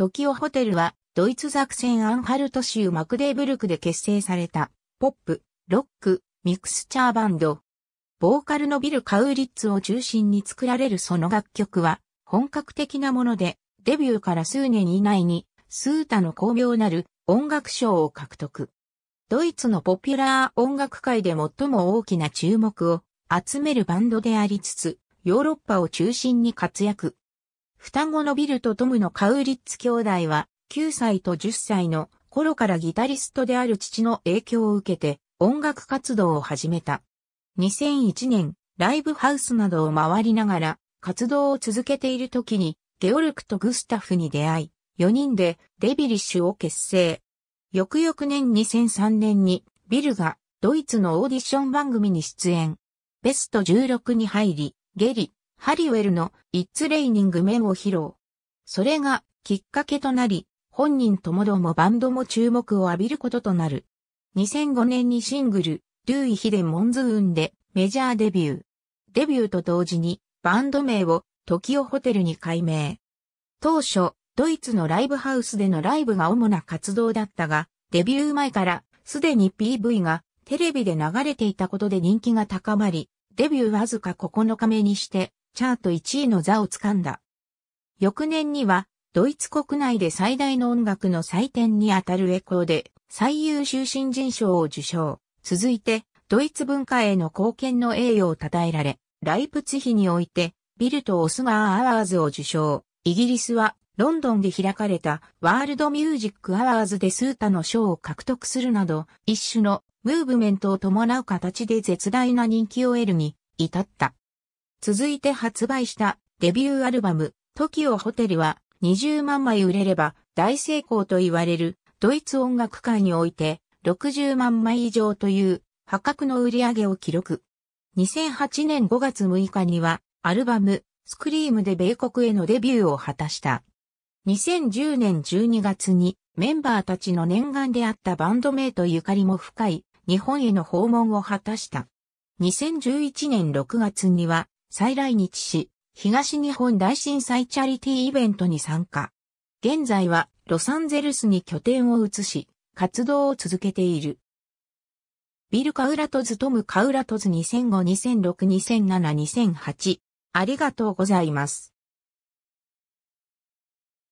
トキオホテルは、ドイツ作戦アンハルト州マクデーブルクで結成された、ポップ、ロック、ミクスチャーバンド。ボーカルのビル・カウリッツを中心に作られるその楽曲は、本格的なもので、デビューから数年以内に、スータの巧妙なる音楽賞を獲得。ドイツのポピュラー音楽界で最も大きな注目を集めるバンドでありつつ、ヨーロッパを中心に活躍。双子のビルとトムのカウリッツ兄弟は、9歳と10歳の頃からギタリストである父の影響を受けて、音楽活動を始めた。2001年、ライブハウスなどを回りながら、活動を続けている時に、ゲオルクとグスタフに出会い、4人でデビリッシュを結成。翌々年2003年に、ビルがドイツのオーディション番組に出演。ベスト16に入り、ゲリ、ハリウェルのイッツレイニング面を披露。それがきっかけとなり、本人ともどもバンドも注目を浴びることとなる。2005年にシングル、ルーイ・ヒデ・モンズーンでメジャーデビュー。デビューと同時にバンド名を時をホテルに改名。当初、ドイツのライブハウスでのライブが主な活動だったが、デビュー前からすでに PV がテレビで流れていたことで人気が高まり、デビューわずか9日目にしてチャート1位の座を掴んだ。翌年には、ドイツ国内で最大の音楽の祭典にあたるエコーで最優秀新人賞を受賞。続いて、ドイツ文化への貢献の栄誉を称えられ、ライプツヒにおいて、ビルト・オスマー・アワーズを受賞。イギリスは、ロンドンで開かれたワールド・ミュージック・アワーズでスータの賞を獲得するなど、一種のムーブメントを伴う形で絶大な人気を得るに至った。続いて発売したデビューアルバム、TOKIO ホテルは20万枚売れれば大成功と言われるドイツ音楽界において60万枚以上という破格の売り上げを記録。2008年5月6日にはアルバムスクリームで米国へのデビューを果たした。2010年12月にメンバーたちの念願であったバンドメイトゆかりも深い日本への訪問を果たした。2011年6月には再来日し、東日本大震災チャリティーイベントに参加。現在はロサンゼルスに拠点を移し、活動を続けている。ビル・カウラトズ・トム・カウラトズ2005、2006、2007、2008。ありがとうございます。